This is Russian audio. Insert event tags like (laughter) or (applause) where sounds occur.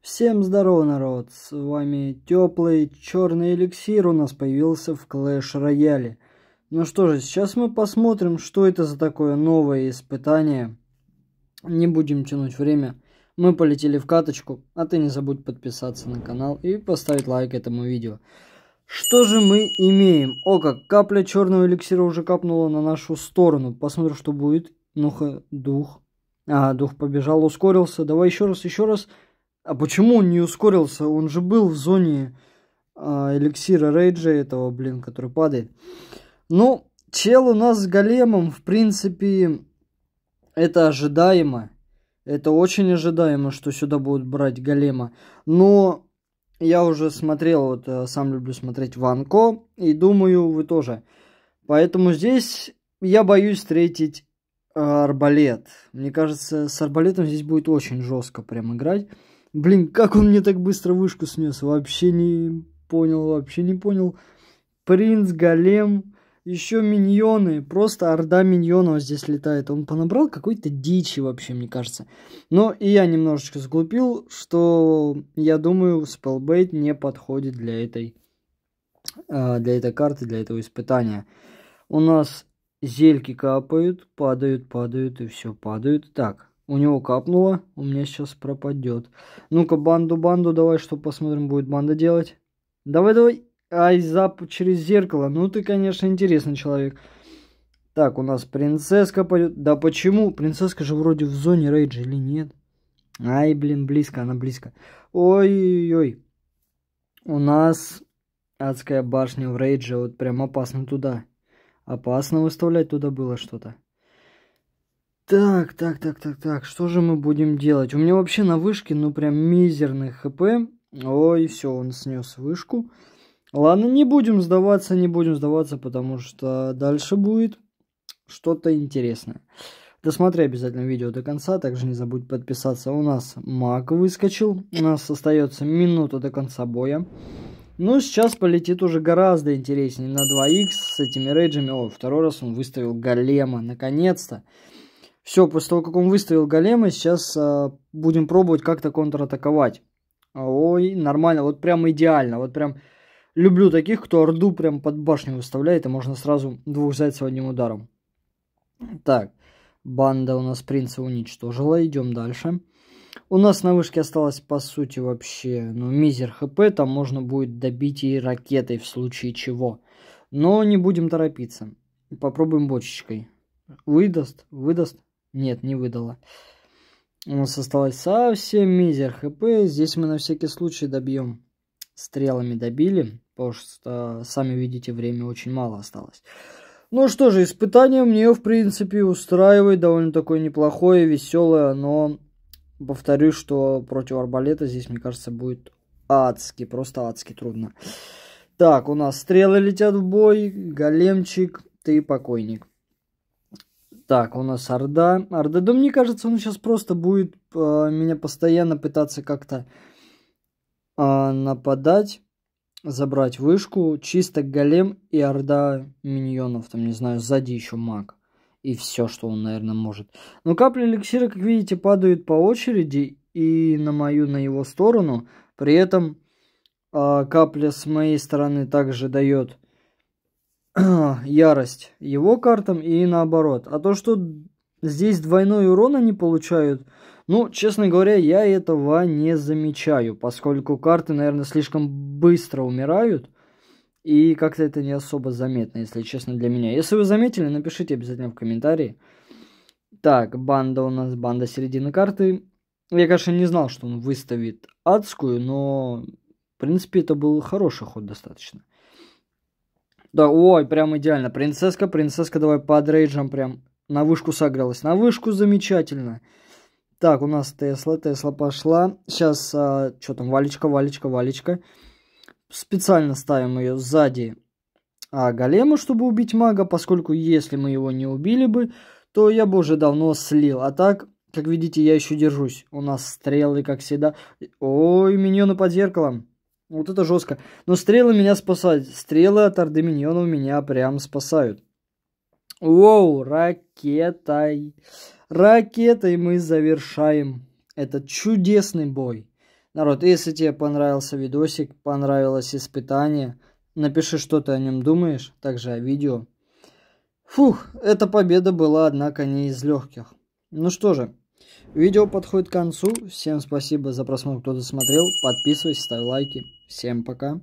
Всем здорово, народ! С вами теплый черный эликсир у нас появился в Clash Royale. Ну что же, сейчас мы посмотрим, что это за такое новое испытание. Не будем тянуть время. Мы полетели в каточку, а ты не забудь подписаться на канал и поставить лайк этому видео. Что же мы имеем? О, как капля черного эликсира уже капнула на нашу сторону. Посмотрим, что будет. Ну-ха, дух. А, дух побежал, ускорился. Давай еще раз, еще раз. А почему он не ускорился? Он же был в зоне э, эликсира рейджа этого, блин, который падает. Ну, чел у нас с големом, в принципе, это ожидаемо. Это очень ожидаемо, что сюда будут брать голема. Но я уже смотрел, вот э, сам люблю смотреть Ванко, и думаю, вы тоже. Поэтому здесь я боюсь встретить э, арбалет. Мне кажется, с арбалетом здесь будет очень жестко прям играть. Блин, как он мне так быстро вышку снес? Вообще не понял, вообще не понял. Принц, голем, еще миньоны. Просто орда миньонов здесь летает. Он понабрал какой-то дичи вообще, мне кажется. Но и я немножечко сглупил, что, я думаю, спелбейт не подходит для этой, а, для этой карты, для этого испытания. У нас зельки капают, падают, падают и все падают. Так, у него капнуло. У меня сейчас пропадет. Ну-ка, банду, банду, давай, что посмотрим, будет банда делать. Давай, давай. Ай, зап через зеркало. Ну ты, конечно, интересный человек. Так, у нас принцесска пойдет. Да почему? Принцесска же вроде в зоне рейджа или нет? Ай, блин, близко, она близко. Ой-ой-ой. У нас адская башня в рейдже. Вот прям опасно туда. Опасно выставлять туда было что-то. Так, так, так, так, так, что же мы будем делать? У меня вообще на вышке, ну, прям мизерный хп. Ой, все, он снес вышку. Ладно, не будем сдаваться, не будем сдаваться, потому что дальше будет что-то интересное. Досмотри обязательно видео до конца, также не забудь подписаться. У нас маг выскочил, у нас остается минута до конца боя. Ну, сейчас полетит уже гораздо интереснее на 2х с этими рейджами. О, второй раз он выставил голема, наконец-то. Все, после того, как он выставил големы, сейчас э, будем пробовать как-то контратаковать. Ой, нормально, вот прям идеально, вот прям люблю таких, кто орду прям под башню выставляет, и можно сразу двух зайцев одним ударом. Так, банда у нас принца уничтожила, идем дальше. У нас на вышке осталось, по сути, вообще, ну, мизер хп, там можно будет добить и ракетой в случае чего. Но не будем торопиться, попробуем бочечкой. Выдаст, выдаст, нет, не выдала. У нас осталось совсем мизер хп. Здесь мы на всякий случай добьем. Стрелами добили, потому что, э, сами видите, время очень мало осталось. Ну что же, испытание мне, в принципе, устраивает. Довольно такое неплохое, веселое, но повторюсь, что против арбалета здесь, мне кажется, будет адски, просто адски трудно. Так, у нас стрелы летят в бой, големчик, ты покойник. Так, у нас Орда. Орда, да мне кажется, он сейчас просто будет э, меня постоянно пытаться как-то э, нападать, забрать вышку. Чисто голем и Орда миньонов, там, не знаю, сзади еще маг. И все, что он, наверное, может. Но капли эликсира, как видите, падают по очереди и на мою, на его сторону. При этом э, капля с моей стороны также дает (clears throat) ярость его картам и наоборот. А то, что здесь двойной урон они получают, ну, честно говоря, я этого не замечаю, поскольку карты, наверное, слишком быстро умирают. И как-то это не особо заметно, если честно, для меня. Если вы заметили, напишите обязательно в комментарии. Так, банда у нас, банда середины карты. Я, конечно, не знал, что он выставит адскую, но, в принципе, это был хороший ход достаточно. Да, ой, прям идеально. Принцесска, принцесска, давай под рейджем прям на вышку согрелась. На вышку замечательно. Так, у нас Тесла, Тесла пошла. Сейчас, а, что там, Валечка, Валечка, Валечка. Специально ставим ее сзади а, Голема, чтобы убить мага, поскольку если мы его не убили бы, то я бы уже давно слил. А так, как видите, я еще держусь. У нас стрелы, как всегда. Ой, миньоны под зеркалом. Вот это жестко. Но стрелы меня спасают. Стрелы от Орды Миньонов меня прям спасают. Воу, ракетой. Ракетой мы завершаем этот чудесный бой. Народ, если тебе понравился видосик, понравилось испытание, напиши, что ты о нем думаешь, также о видео. Фух, эта победа была, однако, не из легких. Ну что же, Видео подходит к концу. Всем спасибо за просмотр, кто досмотрел. Подписывайся, ставь лайки. Всем пока.